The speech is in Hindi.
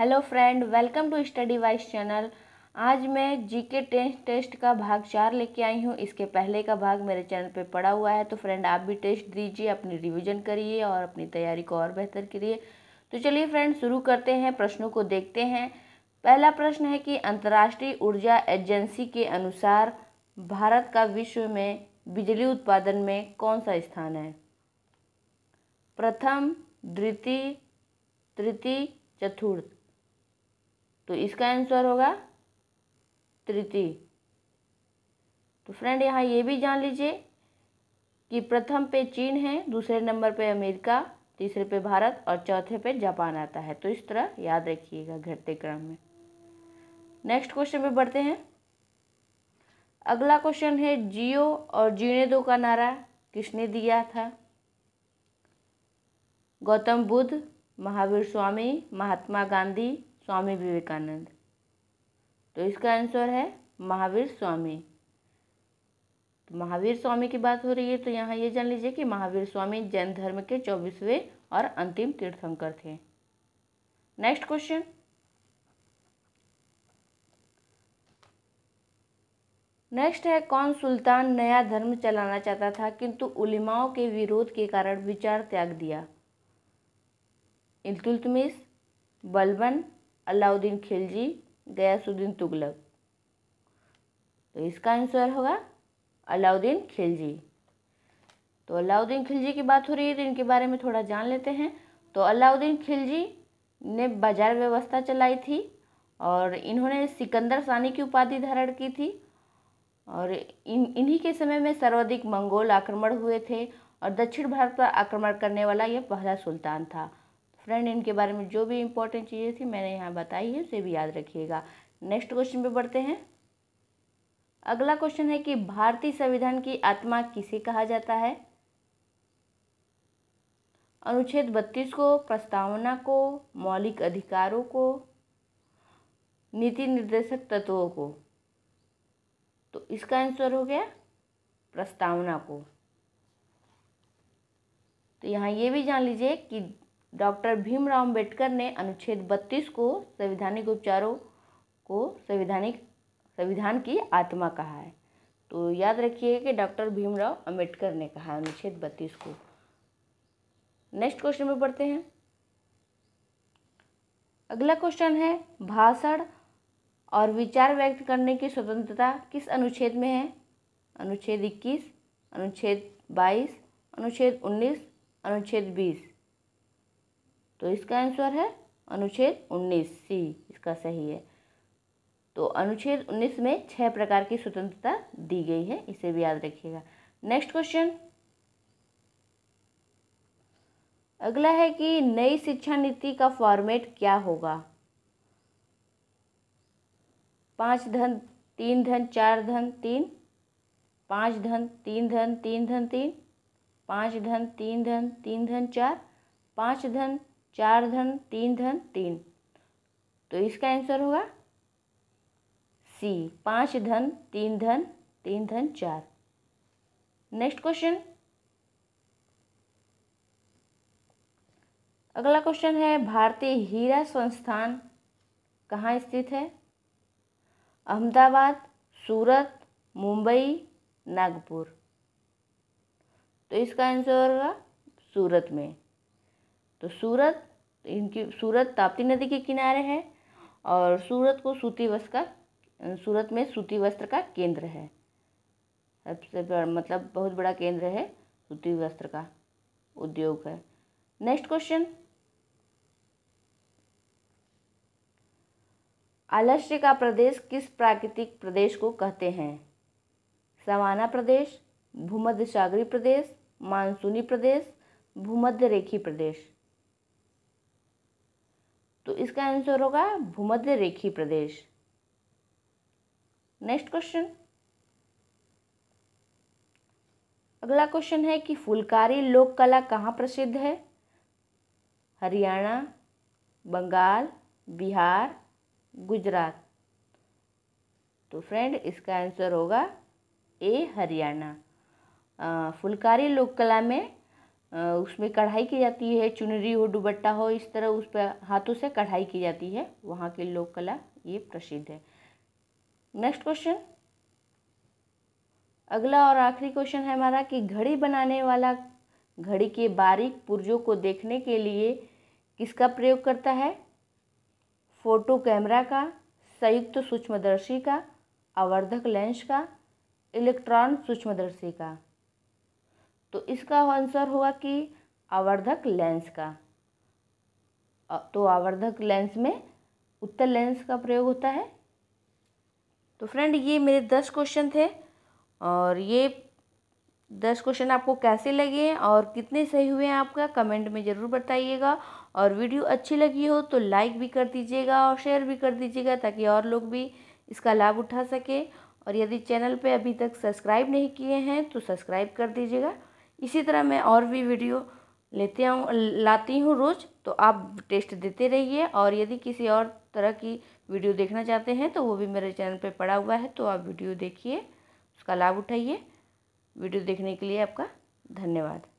hello friend welcome to study wise channel आज मैं जीके टेस्ट टेस्ट का भाग चार लेके आई हूँ इसके पहले का भाग मेरे चैनल पे पड़ा हुआ है तो फ्रेंड आप भी टेस्ट दीजिए अपनी रिवीजन करिए और अपनी तैयारी को और बेहतर करिए तो चलिए फ्रेंड शुरू करते हैं प्रश्नों को देखते हैं पहला प्रश्न है कि अंतर्राष्ट्रीय ऊर्जा एजेंसी के अनुसार भारत का विश्व में बिजली उत्पादन में कौन सा स्थान है प्रथम द्वितीय तृतीय चतुर्थ तो इसका आंसर होगा तृतीय तो फ्रेंड यहाँ ये भी जान लीजिए कि प्रथम पे चीन है दूसरे नंबर पे अमेरिका तीसरे पे भारत और चौथे पे जापान आता है तो इस तरह याद रखिएगा घटते क्रम में नेक्स्ट क्वेश्चन पे बढ़ते हैं अगला क्वेश्चन है जियो और जीने दो का नारा किसने दिया था गौतम बुद्ध महावीर स्वामी महात्मा गांधी स्वामी विवेकानंद तो इसका आंसर है महावीर स्वामी तो महावीर स्वामी की बात हो रही है तो यहाँ ये जान लीजिए कि महावीर स्वामी जैन धर्म के चौबीसवें और अंतिम तीर्थंकर थे नेक्स्ट क्वेश्चन नेक्स्ट है कौन सुल्तान नया धर्म चलाना चाहता था किंतु उलिमाओं के विरोध के कारण विचार त्याग दिया इलतुलतमिस बलबन अलाउद्दीन खिलजी गयासुद्दीन तुगलक तो इसका आंसर होगा अलाउद्दीन खिलजी तो अलाउद्दीन खिलजी की बात हो रही है तो इनके बारे में थोड़ा जान लेते हैं तो अलाउद्दीन खिलजी ने बाजार व्यवस्था चलाई थी और इन्होंने सिकंदर सानी की उपाधि धारण की थी और इन इन्हीं के समय में सर्वाधिक मंगोल आक्रमण हुए थे और दक्षिण भारत पर आक्रमण करने वाला यह पहला सुल्तान था फ्रेंड इनके बारे में जो भी इंपॉर्टेंट चीज़ें थी मैंने यहाँ बताई है उसे भी याद रखिएगा नेक्स्ट क्वेश्चन पे बढ़ते हैं अगला क्वेश्चन है कि भारतीय संविधान की आत्मा किसे कहा जाता है अनुच्छेद बत्तीस को प्रस्तावना को मौलिक अधिकारों को नीति निर्देशक तत्वों को तो इसका आंसर हो गया प्रस्तावना को तो यहाँ ये भी जान लीजिए कि डॉक्टर भीमराव अम्बेडकर ने अनुच्छेद बत्तीस को संवैधानिक उपचारों को संवैधानिक संविधान की आत्मा कहा है तो याद रखिए कि डॉक्टर भीमराव अम्बेडकर ने कहा अनुच्छेद बत्तीस को नेक्स्ट क्वेश्चन में पढ़ते हैं अगला क्वेश्चन है भाषण और विचार व्यक्त करने की स्वतंत्रता किस अनुच्छेद में है अनुच्छेद इक्कीस अनुच्छेद बाईस अनुच्छेद उन्नीस अनुच्छेद बीस तो इसका आंसर है अनुच्छेद उन्नीस सी इसका सही है तो अनुच्छेद उन्नीस में छह प्रकार की स्वतंत्रता दी गई है इसे भी याद रखिएगा नेक्स्ट क्वेश्चन अगला है कि नई शिक्षा नीति का फॉर्मेट क्या होगा पाँच धन तीन धन चार धन तीन पाँच धन तीन धन तीन धन तीन पाँच धन तीन धन तीन धन चार पाँच धन चार धन तीन धन तीन तो इसका आंसर होगा सी पाँच धन तीन धन तीन धन चार नेक्स्ट क्वेश्चन अगला क्वेश्चन है भारतीय हीरा संस्थान कहाँ स्थित है अहमदाबाद सूरत मुंबई नागपुर तो इसका आंसर होगा सूरत में तो सूरत इनकी सूरत ताप्ती नदी के किनारे है और सूरत को सूती वस्त्र का सूरत में सूती वस्त्र का केंद्र है सबसे बड़ा मतलब बहुत बड़ा केंद्र है सूती वस्त्र का उद्योग है नेक्स्ट क्वेश्चन आलस्य का प्रदेश किस प्राकृतिक प्रदेश को कहते हैं सवाना प्रदेश भूमध्य सागरी प्रदेश मानसूनी प्रदेश भूमध्य रेखी प्रदेश तो इसका आंसर होगा भूमध्य रेखी प्रदेश नेक्स्ट क्वेश्चन अगला क्वेश्चन है कि फुलकारी लोक कला कहाँ प्रसिद्ध है हरियाणा बंगाल बिहार गुजरात तो फ्रेंड इसका आंसर होगा ए हरियाणा फुलकारी लोक कला में उसमें कढ़ाई की जाती है चुनरी हो दुबट्टा हो इस तरह उस पर हाथों से कढ़ाई की जाती है वहाँ की लोक कला ये प्रसिद्ध है नेक्स्ट क्वेश्चन अगला और आखिरी क्वेश्चन है हमारा कि घड़ी बनाने वाला घड़ी के बारीक पुर्जों को देखने के लिए किसका प्रयोग करता है फोटो कैमरा का संयुक्त तो सूक्ष्मदर्शी का आवर्धक लेंस का इलेक्ट्रॉन सूक्ष्मदर्शी का तो इसका आंसर होगा कि आवर्धक लेंस का तो आवर्धक लेंस में उत्तर लेंस का प्रयोग होता है तो फ्रेंड ये मेरे दस क्वेश्चन थे और ये दस क्वेश्चन आपको कैसे लगे और कितने सही हुए हैं आपका कमेंट में ज़रूर बताइएगा और वीडियो अच्छी लगी हो तो लाइक भी कर दीजिएगा और शेयर भी कर दीजिएगा ताकि और लोग भी इसका लाभ उठा सकें और यदि चैनल पे अभी तक सब्सक्राइब नहीं किए हैं तो सब्सक्राइब कर दीजिएगा इसी तरह मैं और भी वीडियो लेते आऊँ लाती हूँ रोज़ तो आप टेस्ट देते रहिए और यदि किसी और तरह की वीडियो देखना चाहते हैं तो वो भी मेरे चैनल पे पड़ा हुआ है तो आप वीडियो देखिए उसका लाभ उठाइए वीडियो देखने के लिए आपका धन्यवाद